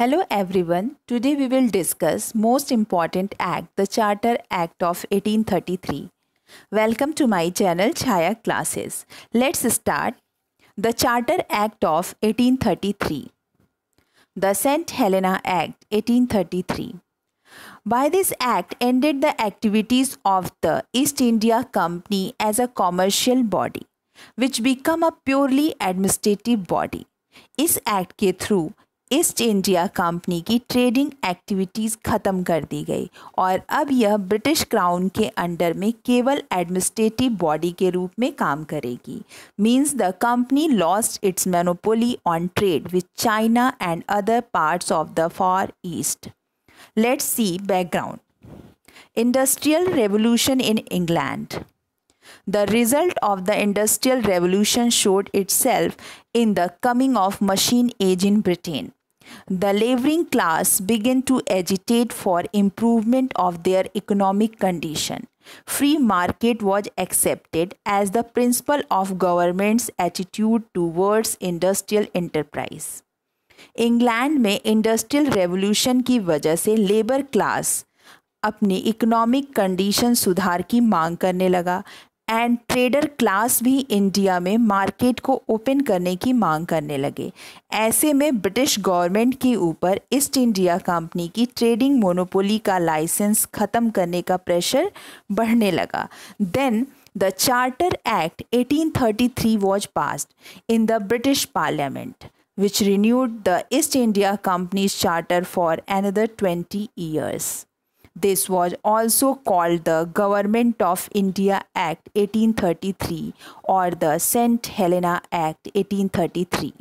Hello everyone. Today we will discuss most important act, the Charter Act of 1833. Welcome to my channel Chaya Classes. Let's start. The Charter Act of 1833. The St. Helena Act 1833. By this act ended the activities of the East India Company as a commercial body, which become a purely administrative body. इस act के through East India company की trading activities ख़त्म कर दी गई और अब यह British crown के अंडर में केवल एडमिनिस्ट्रेटिव बॉडी के रूप में काम करेगी means the company lost its monopoly on trade with China and other parts of the far east let's see background industrial revolution in England The result of the Industrial Revolution showed itself in the coming of machine age in Britain. The laboring class began to agitate for improvement of their economic condition. Free market was accepted as the principle of government's attitude towards industrial enterprise. England में industrial revolution की वजह से labour class अपनी economic condition सुधार की मांग करने लगा एंड ट्रेडर क्लास भी इंडिया में मार्केट को ओपन करने की मांग करने लगे ऐसे में ब्रिटिश गवर्नमेंट के ऊपर ईस्ट इंडिया कंपनी की ट्रेडिंग मोनोपोली का लाइसेंस ख़त्म करने का प्रेशर बढ़ने लगा then the charter act 1833 was passed in the British parliament which renewed the East India company's charter for another twenty years This was also called the Government of India Act 1833 or the St. Helena Act 1833.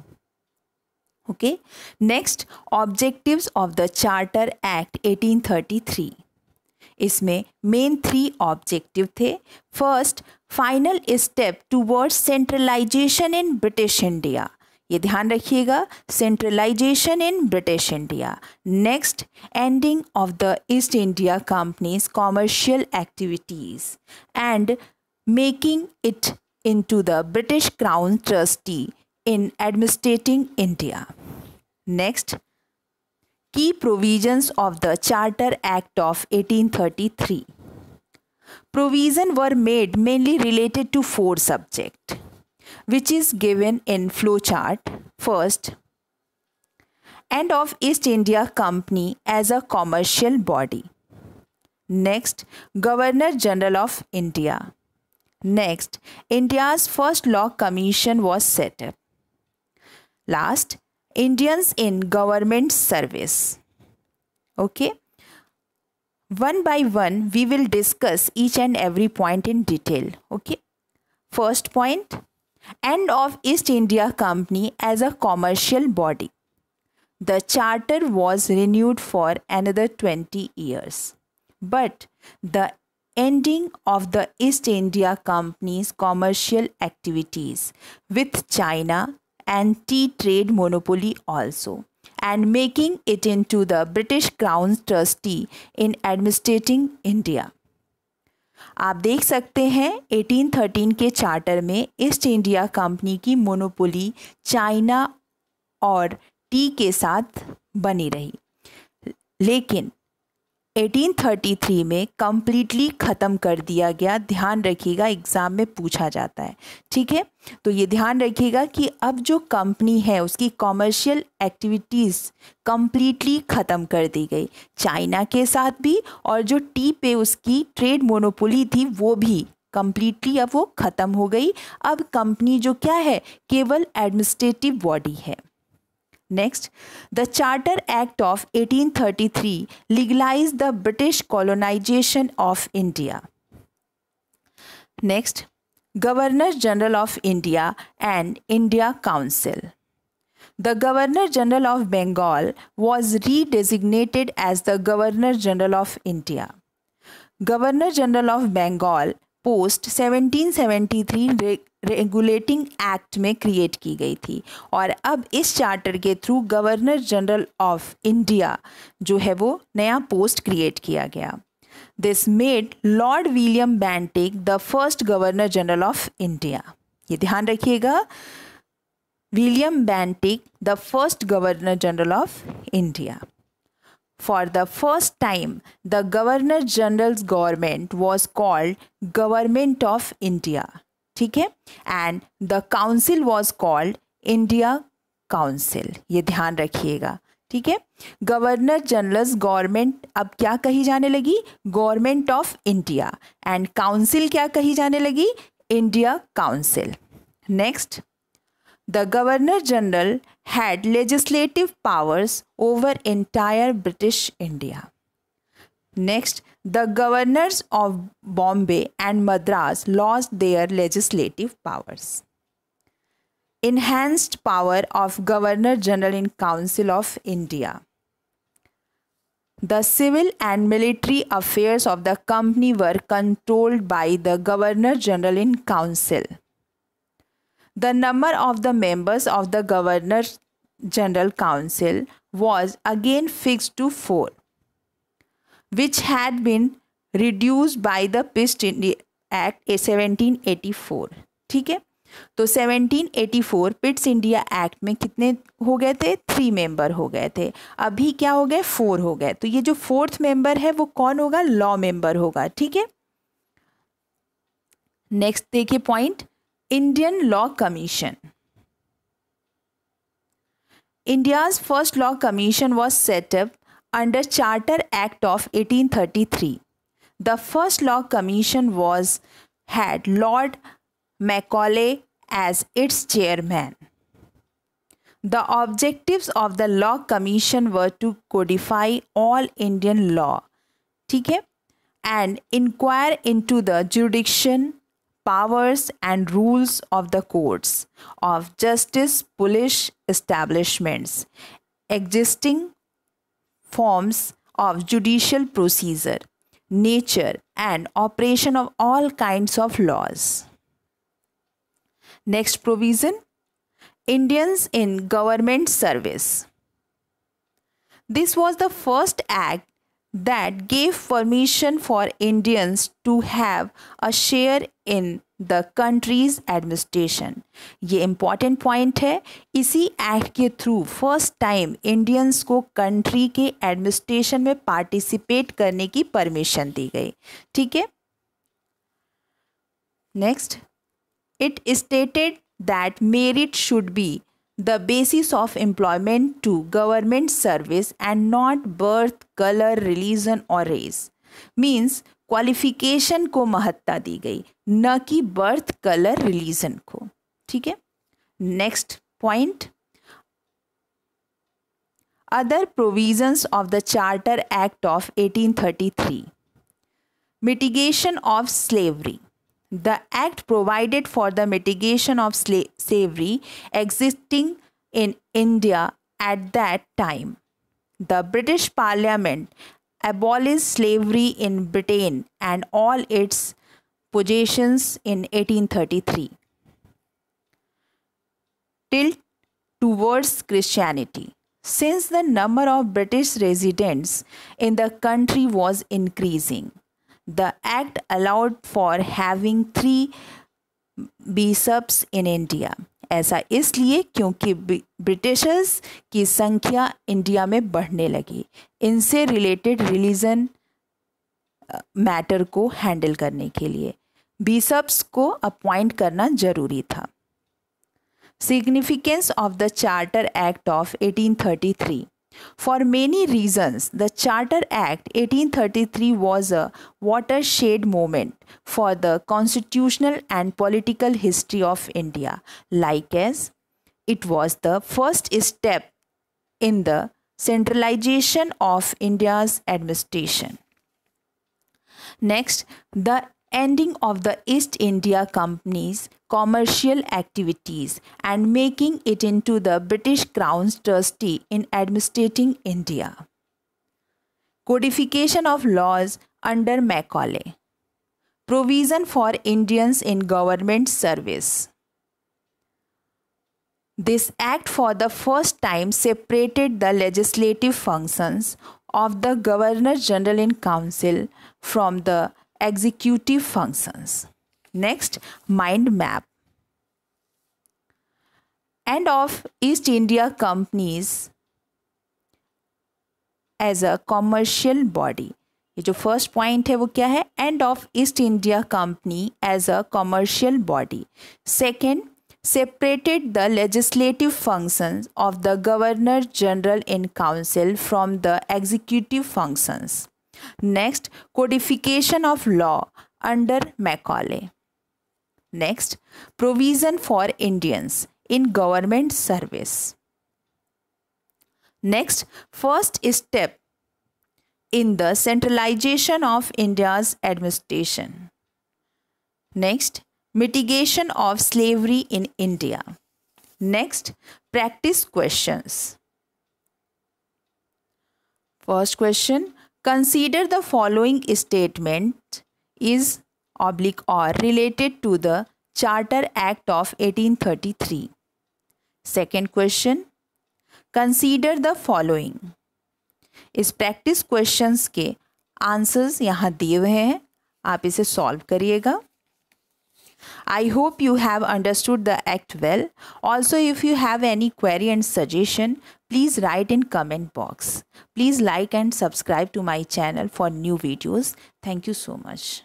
Okay, next objectives of the Charter Act 1833. इसमें main three objective थे first, final step towards centralization in British India. ये ध्यान रखिएगा centralisation in British India next ending of the East India company's commercial activities and making it into the British Crown trustee in administering India. Next, key provisions of the Charter Act of 1833. Provision were made mainly related to four subjects which is given in flowchart. First, and of East India Company as a commercial body. Next, Governor General of India. Next, India's first law commission was set up. Last, Indians in government service. Okay. One by one, we will discuss each and every point in detail. Okay. First point, and of East India Company as a commercial body. The charter was renewed for another 20 years. But the ending of the East India Company's commercial activities with China and tea trade monopoly also and making it into the British Crown's trustee in administrating India. आप देख सकते हैं 1813 के charter में East India company की monopoly China और tea के साथ बनी रही लेकिन 1833 में कम्प्लीटली ख़त्म कर दिया गया ध्यान रखिएगा एग्ज़ाम में पूछा जाता है ठीक है तो ये ध्यान रखिएगा कि अब जो कंपनी है उसकी कॉमर्शियल एक्टिविटीज़ कम्प्लीटली ख़त्म कर दी गई चाइना के साथ भी और जो टी पे उसकी ट्रेड मोनोपोली थी वो भी कम्प्लीटली अब वो ख़त्म हो गई अब कंपनी जो क्या है केवल एडमिनिस्ट्रेटिव बॉडी है Next, the Charter Act of 1833 legalized the British colonization of India. Next, Governor General of India and India Council. The Governor General of Bengal was redesignated as the Governor General of India. Governor General of Bengal post 1773 regulating act में create की गई थी और अब इस charter के through governor general of India जो है वो नया पोस्ट क्रिएट किया गया this made Lord William Bentinck the first governor general of India ये ध्यान रखिएगा William Bentinck the first governor general of India for the first time the governor general government was called government of India ठीक है and the council was called India council ये ध्यान रखिएगा ठीक है गवर्नर जनरल्स गवर्नमेंट अब क्या कही जाने लगी government of India and council क्या कही जाने लगी India council next the governor general had legislative powers over entire British India Next, the governors of Bombay and Madras lost their legislative powers. Enhanced power of Governor General in Council of India. The civil and military affairs of the company were controlled by the Governor General in Council. The number of the members of the Governor General Council was again fixed to four. which had been reduced by the Pist India Act 1784 ठीक है तो 1784 Pitt's India act में कितने हो गए थे three member हो गए थे अभी क्या हो गए फोर हो गए तो ये जो फोर्थ मेंबर है वो कौन होगा लॉ मेंबर होगा ठीक है नेक्स्ट देखिए point Indian law commission India's first law commission was set up under Charter Act of 1833. The first law commission was had Lord Macaulay as its chairman. The objectives of the law commission were to codify all Indian law ठीक है and inquire into the jurisdiction powers and rules of the courts of justice police establishments existing forms of judicial procedure, nature, and operation of all kinds of laws. Next provision Indians in government service. This was the first act that gave permission for Indians to have a share in the country's administration ये important point है इसी act के through first time Indians को country के administration में participate करने की permission दी गई ठीक है next it stated that merit should be the basis of employment to government service and not birth color religion or race means qualification को महत्ता दी गई न कि बर्थ कलर रिलीजन को ठीक है next point other provisions of the charter act 1833 mitigation of slavery. The Act provided for the mitigation of slavery existing in India at that time. The British Parliament abolished slavery in Britain and all its possessions in 1833. Tilt towards Christianity. Since the number of British residents in the country was increasing, The act allowed for having three bishops in India ऐसा इसलिए क्योंकि Britishers की संख्या India में बढ़ने लगी इनसे related religion matter को हैंडल करने के लिए बीसप्स को अपॉइंट करना जरूरी था significance of the charter act of 1833 For many reasons, the Charter Act 1833 was a watershed moment for the constitutional and political history of India, like as it was the first step in the centralization of India's administration. Next, the ending of the East India Company's commercial activities and making it into the British Crown's trustee in administrating India. Codification of laws under Macaulay. Provision for Indians in government service. This act for the first time separated the legislative functions of the Governor General in Council from the executive functions. Next, mind map. And of East India companies as a commercial body. ये जो first point है वो End of East India Company as a commercial body. Second, separated the legislative functions of the Governor General in Council from the executive functions. Next, codification of law under Macaulay. Next, provision for Indians in government service. Next, first step in the centralization of India's administration. Next, mitigation of slavery in India. Next, practice questions. First question Consider the following statement is oblique or related to the Charter Act of 1833. Second question. Consider the following. इस practice questions के आंसर्स यहाँ दिए हुए हैं आप इसे solve करिएगा I hope you have understood the act well. Also, if you have any query and suggestion, please write in comment box. Please like and subscribe to my channel for new videos. Thank you so much.